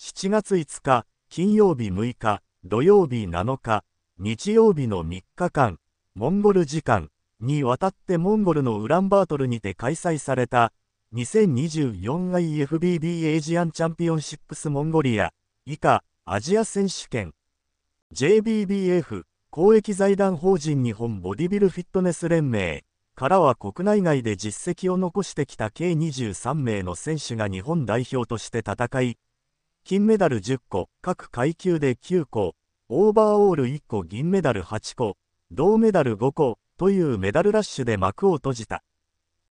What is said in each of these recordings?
7月5日、金曜日6日、土曜日7日、日曜日の3日間、モンゴル時間にわたってモンゴルのウランバートルにて開催された 2024IFBB エイジアンチャンピオンシップスモンゴリア以下アジア選手権 JBBF 公益財団法人日本ボディビルフィットネス連盟からは国内外で実績を残してきた計23名の選手が日本代表として戦い金メダル10個、各階級で9個、オーバーオール1個銀メダル8個、銅メダル5個というメダルラッシュで幕を閉じた。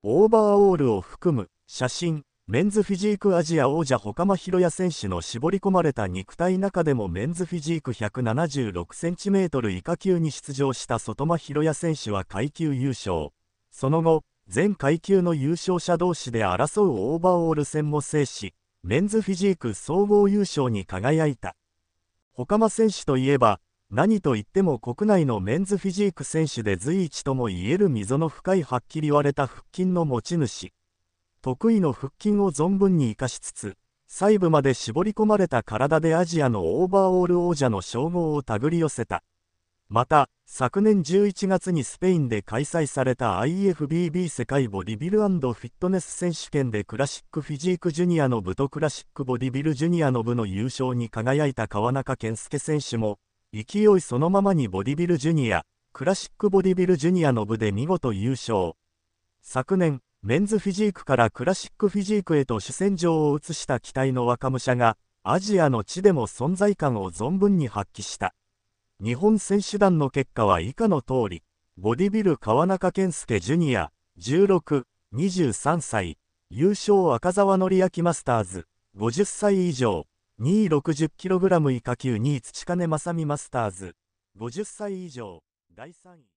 オーバーオールを含む写真、メンズフィジークアジア王者ほかまひろや選手の絞り込まれた肉体中でもメンズフィジーク 176cm 以下級に出場した外間ひろや選手は階級優勝。その後、全階級の優勝者同士で争うオーバーオール戦も制し、メンズフィジーク総合優勝に輝いた。他間選手といえば、何といっても国内のメンズフィジーク選手で随一ともいえる溝の深いはっきり割れた腹筋の持ち主。得意の腹筋を存分に生かしつつ、細部まで絞り込まれた体でアジアのオーバーオール王者の称号を手繰り寄せた。また、昨年11月にスペインで開催された IFBB 世界ボディビルフィットネス選手権でクラシックフィジークジュニアの部とクラシックボディビルジュニアの部の優勝に輝いた川中健介選手も、勢いそのままにボディビルジュニア、クラシックボディビルジュニアの部で見事優勝。昨年、メンズフィジークからクラシックフィジークへと主戦場を移した期待の若武者が、アジアの地でも存在感を存分に発揮した。日本選手団の結果は以下の通り、ボディビル川中健介ジュニア、16、23歳、優勝赤沢紀明マスターズ、50歳以上、2位 60kg 以下級2位土金正美マスターズ、50歳以上、第3位。